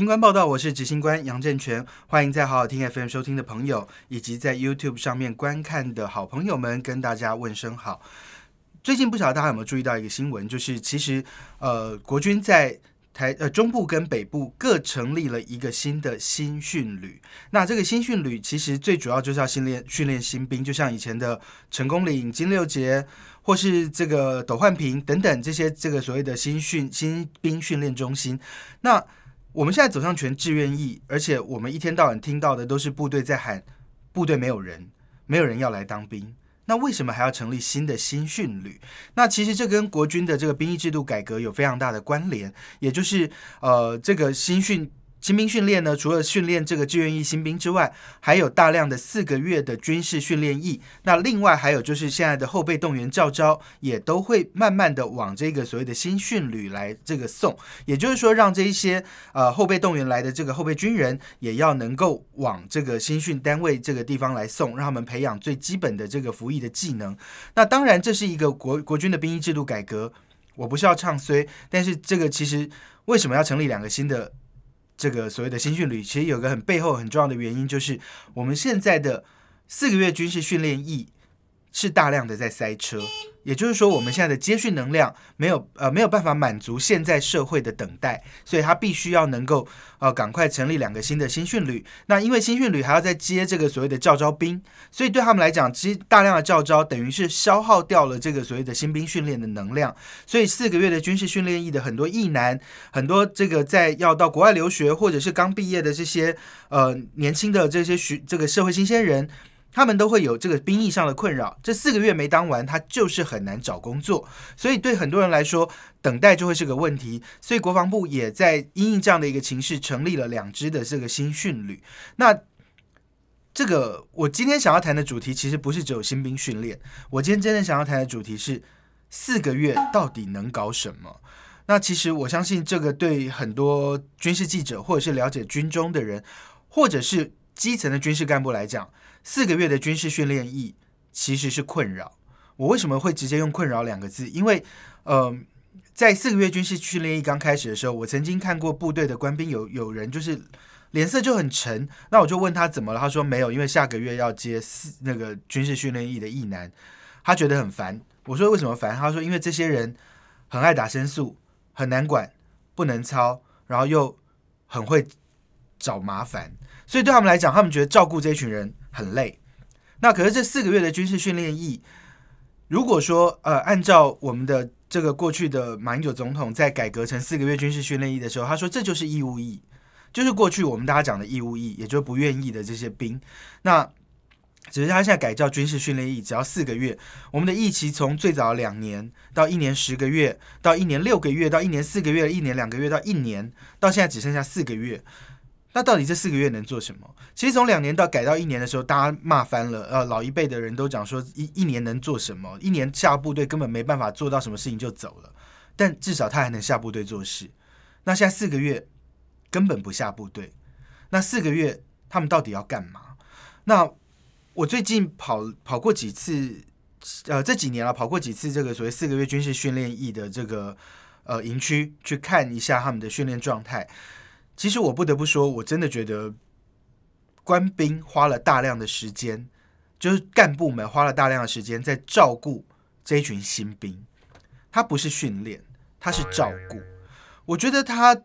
行官报道，我是执行官杨正全，欢迎在好好听 FM 收听的朋友，以及在 YouTube 上面观看的好朋友们，跟大家问声好。最近不晓得大家有没有注意到一个新闻，就是其实呃，国军在台呃中部跟北部各成立了一个新的新训旅。那这个新训旅其实最主要就是要训练训练新兵，就像以前的成功岭、金六杰或是这个斗焕平等等这些这个所谓的新训新兵训练中心，那。我们现在走向全志愿役，而且我们一天到晚听到的都是部队在喊，部队没有人，没有人要来当兵，那为什么还要成立新的新训旅？那其实这跟国军的这个兵役制度改革有非常大的关联，也就是呃这个新训。新兵训练呢，除了训练这个志愿役新兵之外，还有大量的四个月的军事训练役。那另外还有就是现在的后备动员照招，也都会慢慢的往这个所谓的新训旅来这个送。也就是说，让这一些呃后备动员来的这个后备军人，也要能够往这个新训单位这个地方来送，让他们培养最基本的这个服役的技能。那当然，这是一个国国军的兵役制度改革。我不是要唱衰，但是这个其实为什么要成立两个新的？这个所谓的新训旅，其实有个很背后很重要的原因，就是我们现在的四个月军事训练役是大量的在塞车，也就是说，我们现在的接训能量没有呃没有办法满足现在社会的等待，所以他必须要能够呃赶快成立两个新的新训旅。那因为新训旅还要再接这个所谓的教招兵，所以对他们来讲，其实大量的教招等于是消耗掉了这个所谓的新兵训练的能量。所以四个月的军事训练役的很多意男，很多这个在要到国外留学或者是刚毕业的这些呃年轻的这些学这个社会新鲜人。他们都会有这个兵役上的困扰，这四个月没当完，他就是很难找工作。所以对很多人来说，等待就会是个问题。所以国防部也在因应这样的一个情势，成立了两支的这个新训旅。那这个我今天想要谈的主题，其实不是只有新兵训练。我今天真的想要谈的主题是，四个月到底能搞什么？那其实我相信，这个对很多军事记者，或者是了解军中的人，或者是。基层的军事干部来讲，四个月的军事训练役其实是困扰。我为什么会直接用“困扰”两个字？因为，呃，在四个月军事训练役刚开始的时候，我曾经看过部队的官兵有有人就是脸色就很沉。那我就问他怎么了，他说没有，因为下个月要接四那个军事训练役的役男，他觉得很烦。我说为什么烦？他说因为这些人很爱打申诉，很难管，不能操，然后又很会。找麻烦，所以对他们来讲，他们觉得照顾这一群人很累。那可是这四个月的军事训练役，如果说呃，按照我们的这个过去的马英九总统在改革成四个月军事训练役的时候，他说这就是义务役，就是过去我们大家讲的义务役，也就是不愿意的这些兵。那只是他现在改叫军事训练役，只要四个月。我们的役期从最早两年到一年十个月，到一年六个月，到一年四个月，一年两个月到一年，到现在只剩下四个月。那到底这四个月能做什么？其实从两年到改到一年的时候，大家骂翻了。呃，老一辈的人都讲说一一年能做什么？一年下部队根本没办法做到什么事情就走了，但至少他还能下部队做事。那现在四个月根本不下部队，那四个月他们到底要干嘛？那我最近跑跑过几次，呃，这几年啊跑过几次这个所谓四个月军事训练役的这个呃营区，去看一下他们的训练状态。其实我不得不说，我真的觉得，官兵花了大量的时间，就是干部们花了大量的时间在照顾这一群新兵。他不是训练，他是照顾。我觉得他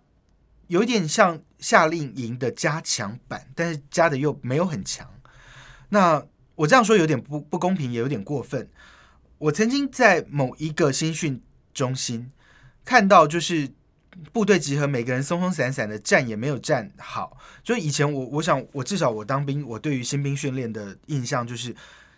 有点像夏令营的加强版，但是加的又没有很强。那我这样说有点不不公平，也有点过分。我曾经在某一个新训中心看到，就是。部队集合，每个人松松散散的站也没有站好。就以前我，我想我至少我当兵，我对于新兵训练的印象就是，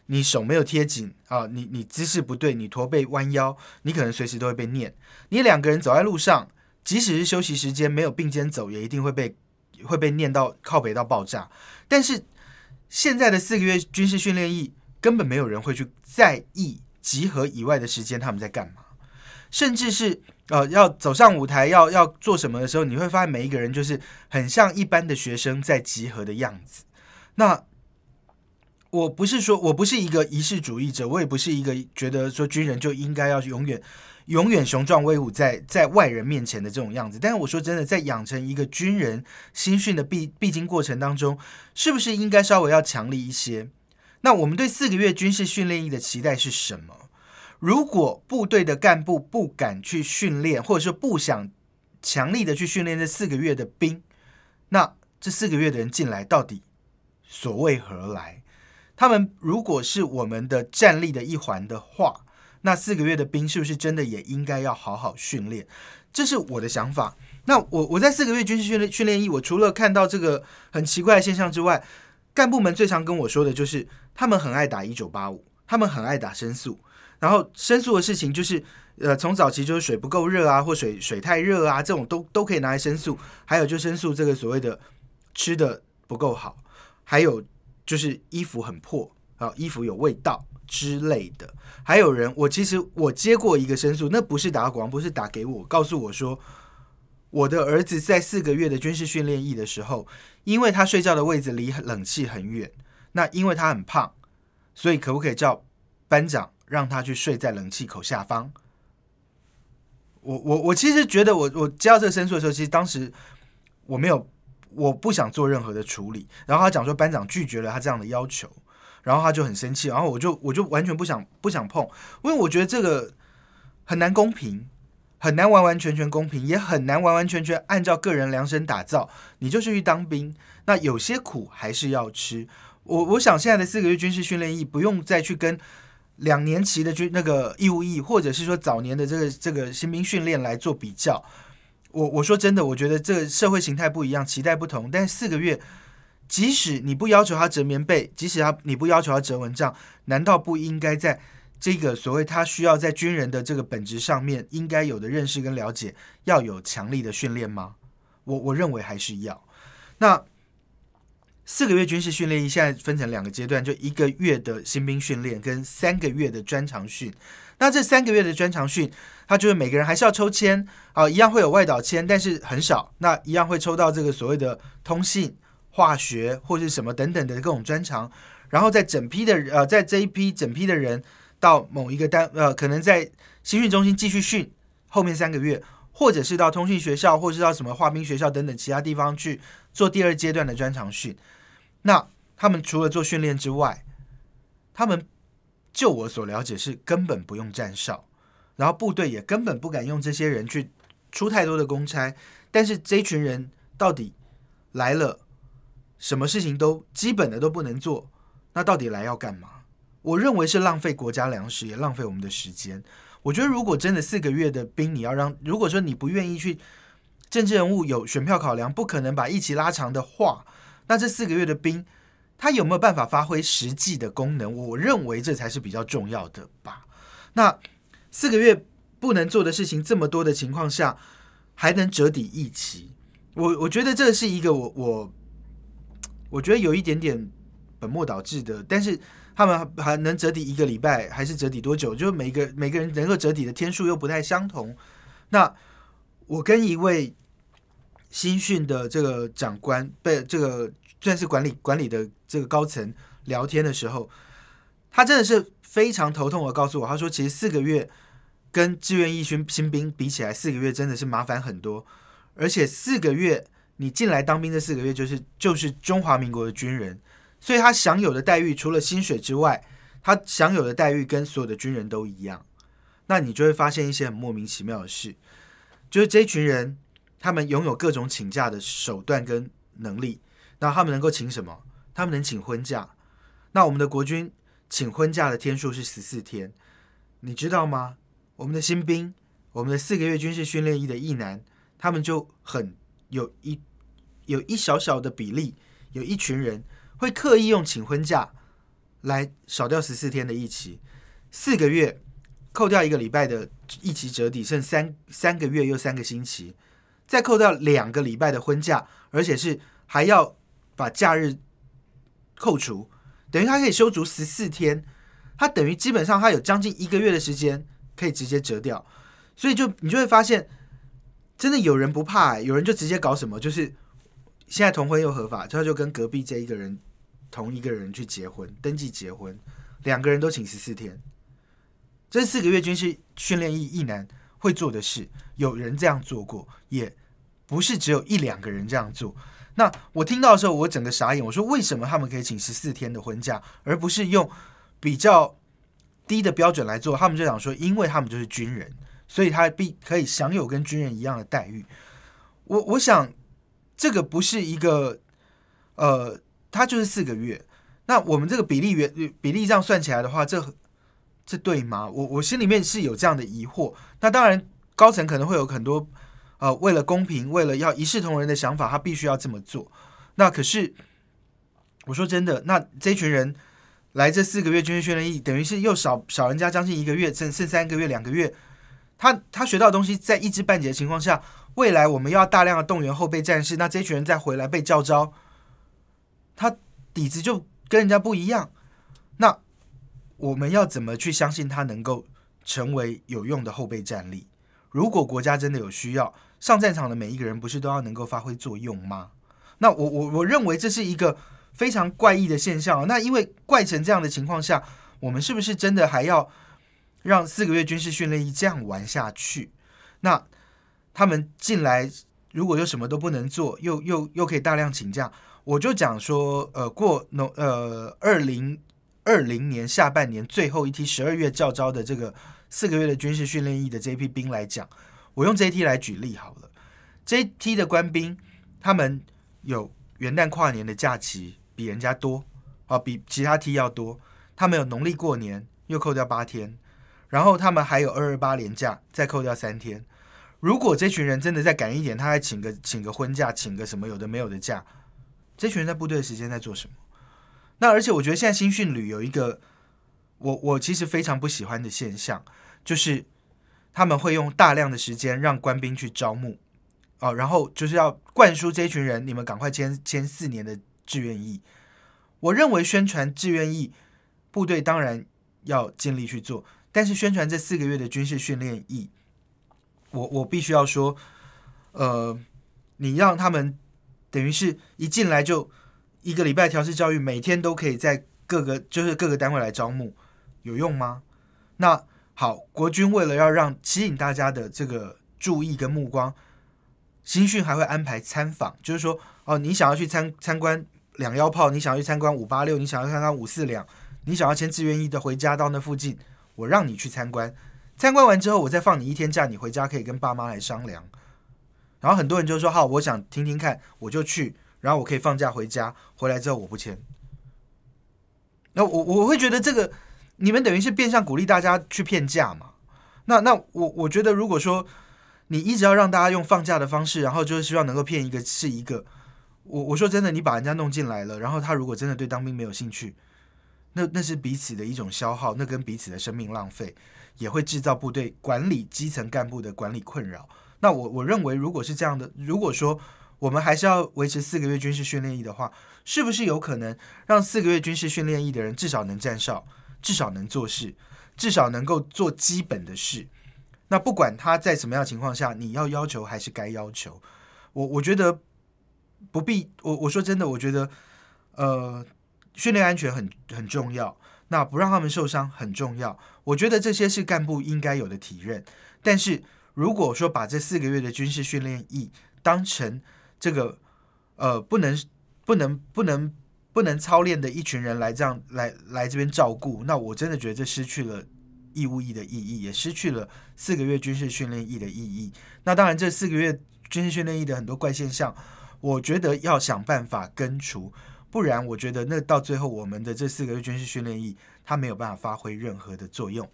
你手没有贴紧啊，你你姿势不对，你驼背弯腰，你可能随时都会被念。你两个人走在路上，即使是休息时间没有并肩走，也一定会被会被念到靠北到爆炸。但是现在的四个月军事训练役，根本没有人会去在意集合以外的时间他们在干嘛。甚至是呃，要走上舞台要要做什么的时候，你会发现每一个人就是很像一般的学生在集合的样子。那我不是说我不是一个仪式主义者，我也不是一个觉得说军人就应该要永远永远雄壮威武在在外人面前的这种样子。但是我说真的，在养成一个军人新训的必必经过程当中，是不是应该稍微要强力一些？那我们对四个月军事训练营的期待是什么？如果部队的干部不敢去训练，或者说不想强力的去训练这四个月的兵，那这四个月的人进来到底所为何来？他们如果是我们的战力的一环的话，那四个月的兵是不是真的也应该要好好训练？这是我的想法。那我我在四个月军事训练训练一，我除了看到这个很奇怪的现象之外，干部们最常跟我说的就是他们很爱打一九八五，他们很爱打申诉。然后申诉的事情就是，呃，从早期就是水不够热啊，或水水太热啊，这种都都可以拿来申诉。还有就申诉这个所谓的吃的不够好，还有就是衣服很破啊，衣服有味道之类的。还有人，我其实我接过一个申诉，那不是打广不是打给我，告诉我说我的儿子在四个月的军事训练役的时候，因为他睡觉的位置离冷气很远，那因为他很胖，所以可不可以叫班长？让他去睡在冷气口下方。我我我其实觉得，我我接到这个申诉的时候，其实当时我没有，我不想做任何的处理。然后他讲说，班长拒绝了他这样的要求，然后他就很生气。然后我就我就完全不想不想碰，因为我觉得这个很难公平，很难完完全全公平，也很难完完全全按照个人量身打造。你就是去当兵，那有些苦还是要吃。我我想现在的四个月军事训练营不用再去跟。两年期的军那个义务役，或者是说早年的这个这个新兵训练来做比较，我我说真的，我觉得这个社会形态不一样，期待不同。但四个月，即使你不要求他折棉被，即使他你不要求他折蚊帐，难道不应该在这个所谓他需要在军人的这个本质上面应该有的认识跟了解，要有强力的训练吗？我我认为还是要。那四个月军事训练，现在分成两个阶段，就一个月的新兵训练跟三个月的专长训。那这三个月的专长训，他就是每个人还是要抽签啊，一样会有外导签，但是很少。那一样会抽到这个所谓的通信、化学或者什么等等的各种专长。然后在整批的呃，在这一批整批的人到某一个单呃，可能在新训中心继续训后面三个月，或者是到通信学校，或者是到什么化兵学校等等其他地方去。做第二阶段的专长训，那他们除了做训练之外，他们就我所了解是根本不用站哨，然后部队也根本不敢用这些人去出太多的公差。但是这群人到底来了，什么事情都基本的都不能做，那到底来要干嘛？我认为是浪费国家粮食，也浪费我们的时间。我觉得如果真的四个月的兵，你要让，如果说你不愿意去。政治人物有选票考量，不可能把一起拉长的话，那这四个月的兵，他有没有办法发挥实际的功能？我认为这才是比较重要的吧。那四个月不能做的事情这么多的情况下，还能折抵一起？我我觉得这是一个我我我觉得有一点点本末倒置的。但是他们还能折抵一个礼拜，还是折抵多久？就是每个每个人能够折抵的天数又不太相同。那我跟一位。新训的这个长官，被这个钻石管理管理的这个高层聊天的时候，他真的是非常头痛的告诉我，他说其实四个月跟志愿一训新兵比起来，四个月真的是麻烦很多，而且四个月你进来当兵这四个月就是就是中华民国的军人，所以他享有的待遇除了薪水之外，他享有的待遇跟所有的军人都一样，那你就会发现一些很莫名其妙的事，就是这群人。他们拥有各种请假的手段跟能力，那他们能够请什么？他们能请婚假。那我们的国军请婚假的天数是十四天，你知道吗？我们的新兵，我们的四个月军事训练一的役男，他们就很有一有一小小的比例，有一群人会刻意用请婚假来少掉十四天的役期，四个月扣掉一个礼拜的役期折抵，剩三三个月又三个星期。再扣掉两个礼拜的婚假，而且是还要把假日扣除，等于他可以休足十四天。他等于基本上他有将近一个月的时间可以直接折掉，所以就你就会发现，真的有人不怕，有人就直接搞什么，就是现在同婚又合法，他就跟隔壁这一个人同一个人去结婚登记结婚，两个人都请十四天。这四个月军事训练一一男会做的事，有人这样做过也。不是只有一两个人这样做，那我听到的时候，我整个傻眼。我说为什么他们可以请十四天的婚假，而不是用比较低的标准来做？他们就想说，因为他们就是军人，所以他必可以享有跟军人一样的待遇。我我想这个不是一个，呃，他就是四个月。那我们这个比例原比例这样算起来的话，这这对吗？我我心里面是有这样的疑惑。那当然，高层可能会有很多。呃，为了公平，为了要一视同仁的想法，他必须要这么做。那可是，我说真的，那这群人来这四个月军训训练营，等于是又少少人家将近一个月，剩剩三个月、两个月，他他学到东西在一知半解的情况下，未来我们要大量的动员后备战士，那这群人再回来被教招，他底子就跟人家不一样。那我们要怎么去相信他能够成为有用的后备战力？如果国家真的有需要。上战场的每一个人不是都要能够发挥作用吗？那我我我认为这是一个非常怪异的现象。那因为怪成这样的情况下，我们是不是真的还要让四个月军事训练这样玩下去？那他们进来如果又什么都不能做，又又又可以大量请假，我就讲说，呃，过农呃二零二零年下半年最后一批十二月校招的这个四个月的军事训练役的这批兵来讲。我用 J T 来举例好了，J T 的官兵他们有元旦跨年的假期比人家多啊，比其他 T 要多。他们有农历过年又扣掉八天，然后他们还有二二八连假再扣掉三天。如果这群人真的再赶一点，他还请个请个婚假，请个什么有的没有的假。这群人在部队的时间在做什么？那而且我觉得现在新训旅有一个我我其实非常不喜欢的现象，就是。他们会用大量的时间让官兵去招募，哦，然后就是要灌输这群人，你们赶快签签四年的志愿役。我认为宣传志愿役部队当然要尽力去做，但是宣传这四个月的军事训练役，我我必须要说，呃，你让他们等于是一进来就一个礼拜调试教育，每天都可以在各个就是各个单位来招募，有用吗？那。好，国军为了要让吸引大家的这个注意跟目光，新训还会安排参访，就是说，哦，你想要去参参观两幺炮，你想要去参观五八六，你想要参观五四两，你想要签自愿一的回家到那附近，我让你去参观，参观完之后，我再放你一天假，你回家可以跟爸妈来商量。然后很多人就说，好，我想听听看，我就去，然后我可以放假回家，回来之后我不签。那我我会觉得这个。你们等于是变相鼓励大家去骗假嘛？那那我我觉得，如果说你一直要让大家用放假的方式，然后就是希望能够骗一个是一个，我我说真的，你把人家弄进来了，然后他如果真的对当兵没有兴趣，那那是彼此的一种消耗，那跟彼此的生命浪费，也会制造部队管理基层干部的管理困扰。那我我认为，如果是这样的，如果说我们还是要维持四个月军事训练役的话，是不是有可能让四个月军事训练役的人至少能占少？至少能做事，至少能够做基本的事。那不管他在什么样的情况下，你要要求还是该要求。我我觉得不必。我我说真的，我觉得，呃，训练安全很很重要，那不让他们受伤很重要。我觉得这些是干部应该有的体认。但是如果说把这四个月的军事训练役当成这个，呃，不能不能不能。不能操练的一群人来这样来来这边照顾，那我真的觉得这失去了义务役的意义，也失去了四个月军事训练役的意义。那当然，这四个月军事训练役的很多怪现象，我觉得要想办法根除，不然我觉得那到最后我们的这四个月军事训练役它没有办法发挥任何的作用。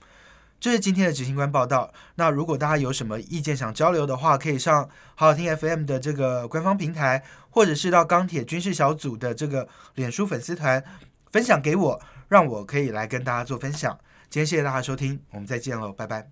这是今天的执行官报道。那如果大家有什么意见想交流的话，可以上好好听 FM 的这个官方平台，或者是到钢铁军事小组的这个脸书粉丝团分享给我，让我可以来跟大家做分享。今天谢谢大家收听，我们再见喽，拜拜。